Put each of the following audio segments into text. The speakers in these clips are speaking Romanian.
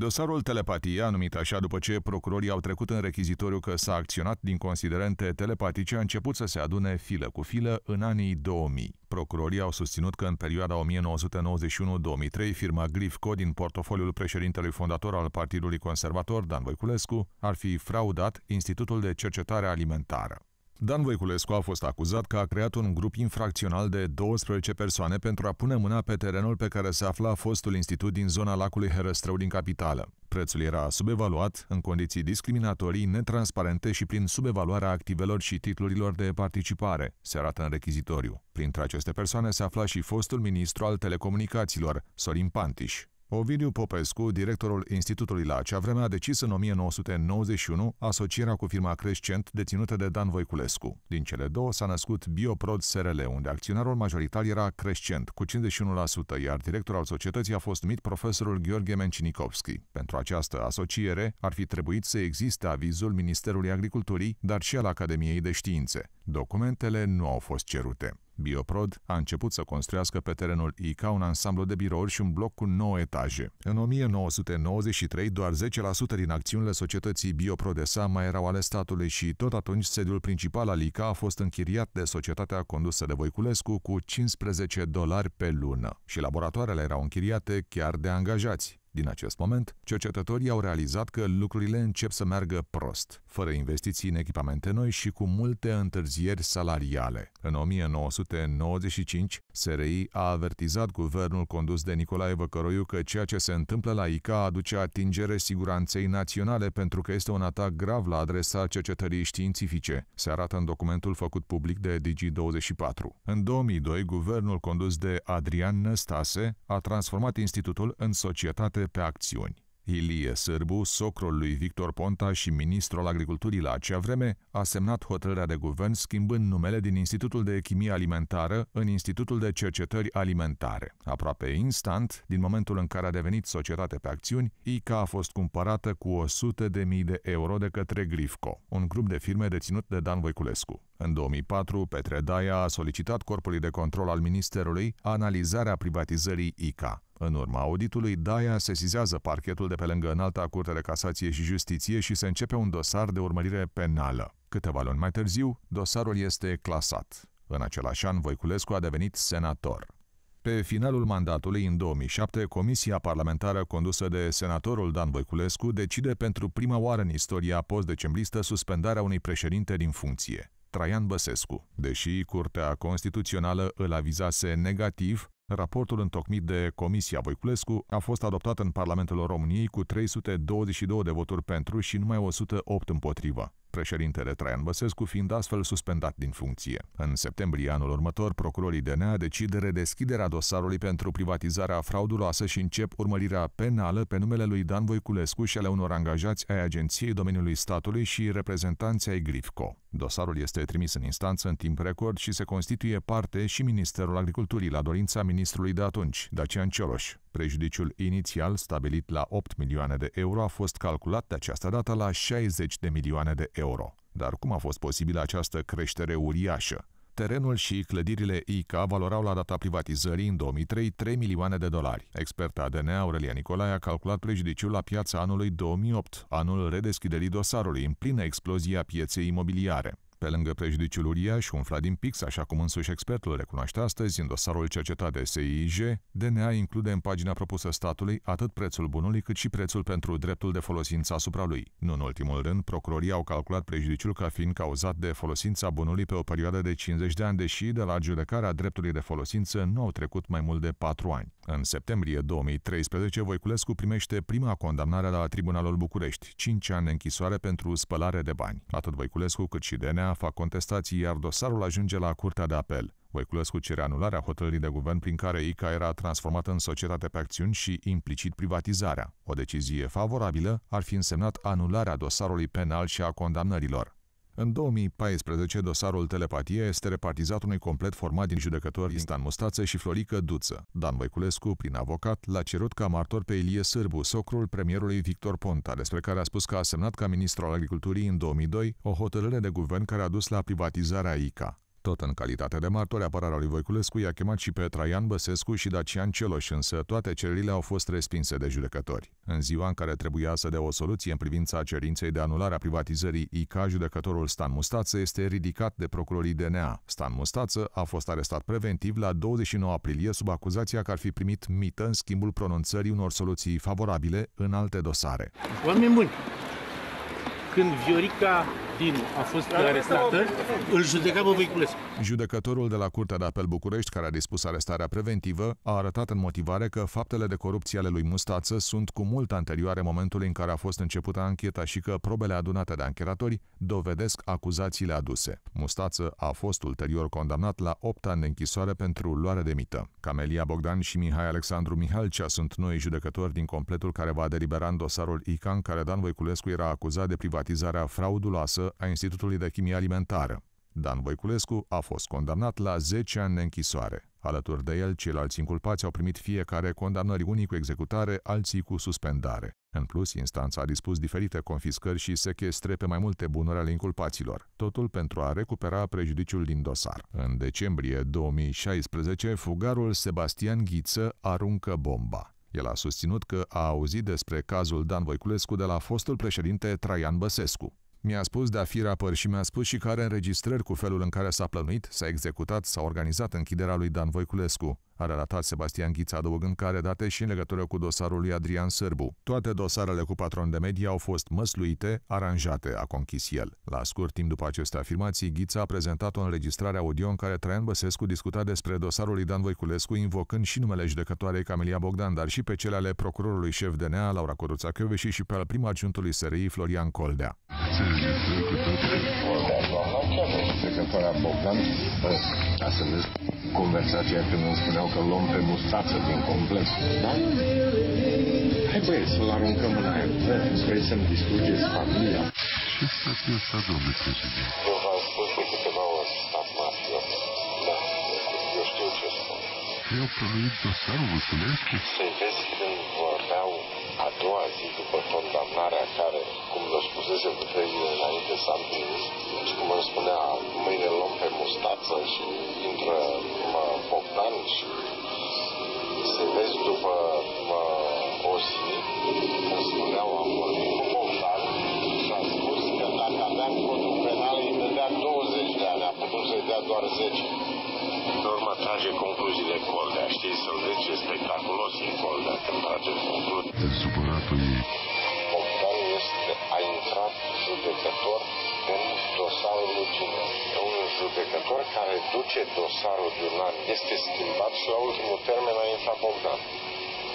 Dosarul telepatie, anumit așa după ce procurorii au trecut în rechizitoriu că s-a acționat din considerente telepatice, a început să se adune filă cu filă în anii 2000. Procurorii au susținut că în perioada 1991-2003, firma Grifco din portofoliul președintelui fondator al Partidului Conservator, Dan Voiculescu, ar fi fraudat Institutul de Cercetare Alimentară. Dan Voiculescu a fost acuzat că a creat un grup infracțional de 12 persoane pentru a pune mâna pe terenul pe care se afla fostul institut din zona lacului Herăstrău din capitală. Prețul era subevaluat, în condiții discriminatorii, netransparente și prin subevaluarea activelor și titlurilor de participare, se arată în rechizitoriu. Printre aceste persoane se afla și fostul ministru al telecomunicațiilor, Sorin Pantiș. Ovidiu Popescu, directorul institutului la acea vreme, a decis în 1991 asocierea cu firma Crescent deținută de Dan Voiculescu. Din cele două s-a născut Bioprod SRL, unde acționarul majoritar era Crescent, cu 51%, iar directorul al societății a fost numit profesorul Gheorghe Mencinikovski. Pentru această asociere ar fi trebuit să existe avizul Ministerului Agriculturii, dar și al Academiei de Științe. Documentele nu au fost cerute. Bioprod a început să construiască pe terenul ICA un ansamblu de birouri și un bloc cu 9 etaje. În 1993, doar 10% din acțiunile societății Bioprodesa mai erau ale statului și tot atunci sediul principal al ICA a fost închiriat de societatea condusă de Voiculescu cu 15 dolari pe lună și laboratoarele erau închiriate chiar de angajați. Din acest moment, cercetătorii au realizat că lucrurile încep să meargă prost, fără investiții în echipamente noi și cu multe întârzieri salariale. În 1995, SRI a avertizat guvernul condus de Nicolae Văcăroiu că ceea ce se întâmplă la ICA aduce atingere siguranței naționale pentru că este un atac grav la adresa cercetării științifice, se arată în documentul făcut public de Digi24. În 2002, guvernul condus de Adrian Năstase a transformat institutul în societate bazate pe acțiuni. Ilie Sârbu, socrul lui Victor Ponta și ministrul agriculturii la acea vreme, a semnat hotărârea de guvern schimbând numele din Institutul de Chimie Alimentară în Institutul de Cercetări Alimentare. Aproape instant, din momentul în care a devenit societate pe acțiuni, ICA a fost cumpărată cu 100 de mii de euro de către Grifco, un grup de firme deținut de Dan Voiculescu. În 2004, Petre Daia a solicitat Corpului de Control al Ministerului analizarea privatizării ICA. În urma auditului, Daia sesizează parchetul de pe lângă înalta curte de casație și justiție și se începe un dosar de urmărire penală. Câteva luni mai târziu, dosarul este clasat. În același an, Voiculescu a devenit senator. Pe finalul mandatului, în 2007, Comisia Parlamentară condusă de senatorul Dan Voiculescu decide pentru prima oară în istoria post suspendarea unui președinte din funcție, Traian Băsescu. Deși Curtea Constituțională îl avizase negativ, Raportul întocmit de Comisia Voiculescu a fost adoptat în Parlamentul României cu 322 de voturi pentru și numai 108 împotrivă președintele Traian Băsescu fiind astfel suspendat din funcție. În septembrie anul următor, procurorii DNA decid redeschiderea dosarului pentru privatizarea frauduloasă și încep urmărirea penală pe numele lui Dan Voiculescu și ale unor angajați ai Agenției Domeniului Statului și reprezentanții ai Grifco. Dosarul este trimis în instanță în timp record și se constituie parte și Ministerul Agriculturii la dorința ministrului de atunci, Dacian Cioloș. Prejudiciul inițial, stabilit la 8 milioane de euro, a fost calculat de această dată la 60 de milioane de euro. Dar cum a fost posibilă această creștere uriașă? Terenul și clădirile ICA valorau la data privatizării în 2003 3 milioane de dolari. Experta ADN Aurelia Nicolae a calculat prejudiciul la piața anului 2008, anul redeschiderii dosarului, în plină explozie a pieței imobiliare. Pe lângă prejudiciul uriaș umflat din pix, așa cum însuși expertul recunoaște astăzi, în dosarul cercetat de SIJ, DNA include în pagina propusă statului atât prețul bunului cât și prețul pentru dreptul de folosință asupra lui. Nu în ultimul rând, procurorii au calculat prejudiciul ca fiind cauzat de folosința bunului pe o perioadă de 50 de ani, deși de la judecarea dreptului de folosință nu au trecut mai mult de 4 ani. În septembrie 2013, Voiculescu primește prima condamnare la Tribunalul București, 5 ani închisoare pentru spălare de bani. Atât Voiculescu cât și DNA DNA fac contestații, iar dosarul ajunge la Curtea de Apel. Voiculescu cere anularea hotărârii de guvern prin care ICA era transformată în societate pe acțiuni și implicit privatizarea. O decizie favorabilă ar fi însemnat anularea dosarului penal și a condamnărilor. În 2014, dosarul telepatie este repartizat unui complet format din judecători Istan Mustață și Florică Duță. Dan Voiculescu, prin avocat, l-a cerut ca martor pe Ilie Sârbu, socrul premierului Victor Ponta, despre care a spus că a semnat ca ministru al agriculturii în 2002 o hotărâre de guvern care a dus la privatizarea ICA. Tot în calitate de martori, apărarea lui Voiculescu i-a chemat și pe Traian Băsescu și Dacian Celoș, însă toate cererile au fost respinse de judecători. În ziua în care trebuia să dea o soluție în privința cerinței de anulare a privatizării IK, judecătorul Stan Mustață este ridicat de procurorii DNA. Stan Mustață a fost arestat preventiv la 29 aprilie sub acuzația că ar fi primit mită în schimbul pronunțării unor soluții favorabile în alte dosare. Oameni buni, când Viorica Martin a fost arestat, îl judeca pe Voiculescu. Judecătorul de la Curtea de Apel București, care a dispus arestarea preventivă, a arătat în motivare că faptele de corupție ale lui Mustață sunt cu mult anterioare momentului în care a fost începută ancheta și că probele adunate de anchetatori dovedesc acuzațiile aduse. Mustață a fost ulterior condamnat la 8 ani de închisoare pentru luare de mită. Camelia Bogdan și Mihai Alexandru Mihalcea sunt noi judecători din completul care va delibera în dosarul ICAN, care Dan Voiculescu era acuzat de privatizarea frauduloasă a Institutului de Chimie Alimentară. Dan Voiculescu a fost condamnat la 10 ani de închisoare. Alături de el, ceilalți inculpați au primit fiecare condamnări unii cu executare, alții cu suspendare. În plus, instanța a dispus diferite confiscări și sechestre pe mai multe bunuri ale inculpaților, totul pentru a recupera prejudiciul din dosar. În decembrie 2016, fugarul Sebastian Ghiță aruncă bomba. El a susținut că a auzit despre cazul Dan Voiculescu de la fostul președinte Traian Băsescu. Mi-a spus de a fi rapper și mi-a spus și care înregistrări cu felul în care s-a plănuit, s-a executat, s-a organizat închiderea lui Dan Voiculescu a relatat Sebastian Ghiță adăugând are date și în legătură cu dosarul lui Adrian Sârbu. Toate dosarele cu patron de media au fost măsluite, aranjate, a conchis el. La scurt timp după aceste afirmații, Ghița a prezentat o înregistrare audio în care Traian Băsescu discuta despre dosarul lui Dan Voiculescu, invocând și numele judecătoarei Camelia Bogdan, dar și pe cele ale procurorului șef DNA, Laura Coruța Căveși și pe al prim adjuntului SRI, Florian Coldea. Bogdan, conversația când îmi spuneau că l luăm pe mustață din complex, da? Hai băie, să-l aruncăm în aer. Da? Vrei să-mi distrugeți familia? Ce stați asta, domnule președinte? Eu v-am spus de câteva ori, Da, eu știu ce spun. Eu plănuit dosarul Văsălescu? Să-i vezi când vorbeau a doua zi după condamnarea care, cum vă spusese cu trei zile înainte, s-a întâlnit. Și deci, cum îmi spunea, mâine luăm pe mustață și intră și Se vezi după mă, o zi, cum spuneau, am vorbit cu Bogdan și a spus că dacă aveam codul penal, îi dădea 20 de ani, a putut să-i dea doar 10 În urmă trage concluziile Coldea, știi, să l vezi ce spectaculos e Coldea când trage concluzii. Supăratul ei. Bogdan este, a intrat judecător un dosarul lui un judecător care duce dosarul Gina este schimbat și la ultimul termen a intrat Bogdan.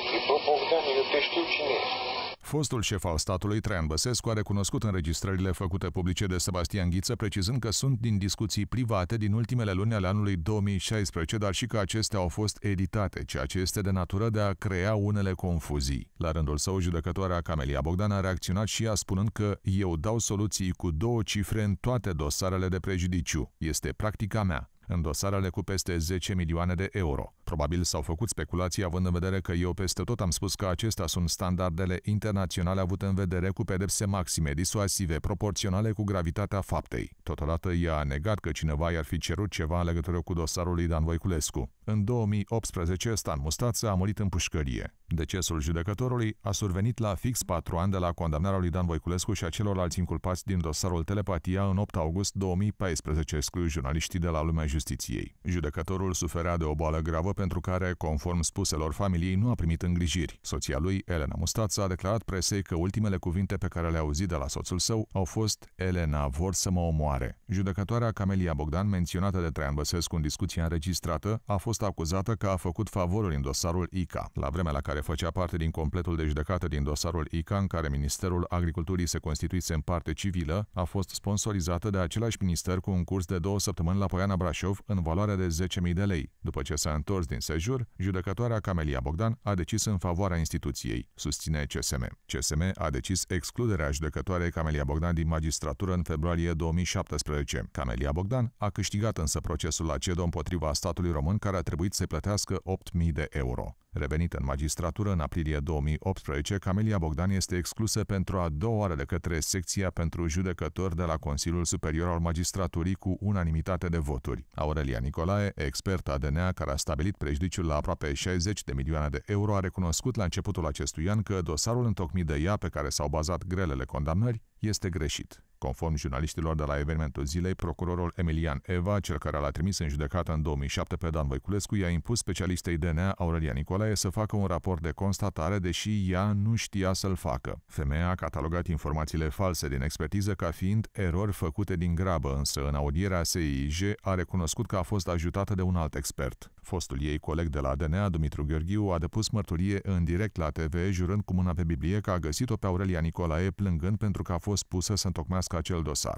Și bă, Bogdan, eu te știu cine ești. Fostul șef al statului, Traian Băsescu, a recunoscut înregistrările făcute publice de Sebastian Ghiță, precizând că sunt din discuții private din ultimele luni ale anului 2016, dar și că acestea au fost editate, ceea ce este de natură de a crea unele confuzii. La rândul său, judecătoarea Camelia Bogdan a reacționat și ea spunând că eu dau soluții cu două cifre în toate dosarele de prejudiciu. Este practica mea în dosarele cu peste 10 milioane de euro. Probabil s-au făcut speculații având în vedere că eu peste tot am spus că acestea sunt standardele internaționale avute în vedere cu pedepse maxime, disuasive, proporționale cu gravitatea faptei. Totodată ea a negat că cineva i-ar fi cerut ceva în legătură cu dosarul lui Dan Voiculescu. În 2018, Stan Mustață a murit în pușcărie. Decesul judecătorului a survenit la fix patru ani de la condamnarea lui Dan Voiculescu și a celorlalți inculpați din dosarul Telepatia în 8 august 2014, exclui jurnaliștii de la lumea justiției. Judecătorul suferea de o boală gravă pentru care, conform spuselor familiei, nu a primit îngrijiri. Soția lui, Elena Mustață, a declarat presei că ultimele cuvinte pe care le-a auzit de la soțul său au fost Elena, vor să mă omoare. Judecătoarea Camelia Bogdan, menționată de Traian Băsescu în discuția înregistrată, a fost acuzată că a făcut favoruri în dosarul ICA. La vremea la care făcea parte din completul de judecată din dosarul ICA, în care Ministerul Agriculturii se constituise în parte civilă, a fost sponsorizată de același minister cu un curs de două săptămâni la Poiana Brașov în valoare de 10.000 de lei. După ce s-a întors caz din sejur, judecătoarea Camelia Bogdan a decis în favoarea instituției, susține CSM. CSM a decis excluderea judecătoarei Camelia Bogdan din magistratură în februarie 2017. Camelia Bogdan a câștigat însă procesul la CEDO împotriva statului român care a trebuit să plătească 8.000 de euro. Revenit în magistratură în aprilie 2018, Camelia Bogdan este exclusă pentru a doua oară de către secția pentru judecători de la Consiliul Superior al Magistraturii cu unanimitate de voturi. Aurelia Nicolae, expert ADNA care a stabilit prejudiciul la aproape 60 de milioane de euro, a recunoscut la începutul acestui an că dosarul întocmit de ea pe care s-au bazat grelele condamnări este greșit. Conform jurnaliștilor de la evenimentul zilei, procurorul Emilian Eva, cel care l-a trimis în judecată în 2007 pe Dan Voiculescu, i-a impus specialistei DNA Aurelia Nicolae să facă un raport de constatare, deși ea nu știa să-l facă. Femeia a catalogat informațiile false din expertiză ca fiind erori făcute din grabă, însă în audierea SIJ a recunoscut că a fost ajutată de un alt expert. Fostul ei coleg de la DNA, Dumitru Gheorghiu, a depus mărturie în direct la TV, jurând cu mâna pe Biblie că a găsit-o pe Aurelia Nicolae plângând pentru că a fost pusă să întocmească acel dosar.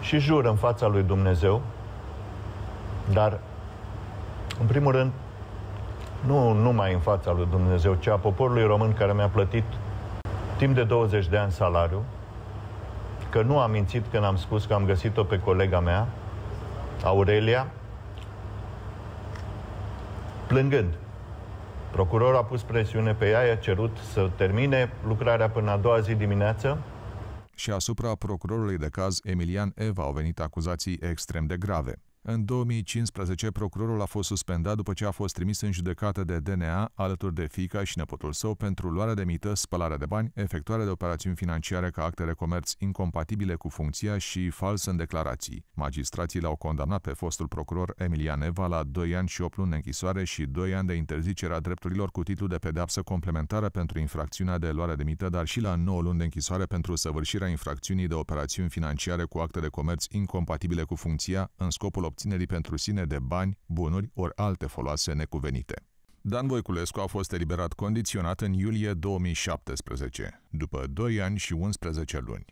Și jur în fața lui Dumnezeu, dar, în primul rând, nu numai în fața lui Dumnezeu, ci a poporului român care mi-a plătit timp de 20 de ani salariu, că nu am mințit când am spus că am găsit-o pe colega mea, Aurelia, plângând. Procurorul a pus presiune pe ea, i-a cerut să termine lucrarea până a doua zi dimineață, și asupra procurorului de caz Emilian Eva au venit acuzații extrem de grave. În 2015, procurorul a fost suspendat după ce a fost trimis în judecată de DNA alături de fica și nepotul său pentru luarea de mită, spălarea de bani, efectuarea de operațiuni financiare ca acte de comerț incompatibile cu funcția și fals în declarații. Magistrații l-au condamnat pe fostul procuror Emilian Eva la 2 ani și 8 luni de închisoare și 2 ani de interzicere a drepturilor cu titlu de pedeapsă complementară pentru infracțiunea de luare de mită, dar și la 9 luni de închisoare pentru săvârșirea infracțiunii de operațiuni financiare cu acte de comerț incompatibile cu funcția în scopul obținerii pentru sine de bani, bunuri ori alte foloase necuvenite. Dan Voiculescu a fost eliberat condiționat în iulie 2017, după 2 ani și 11 luni.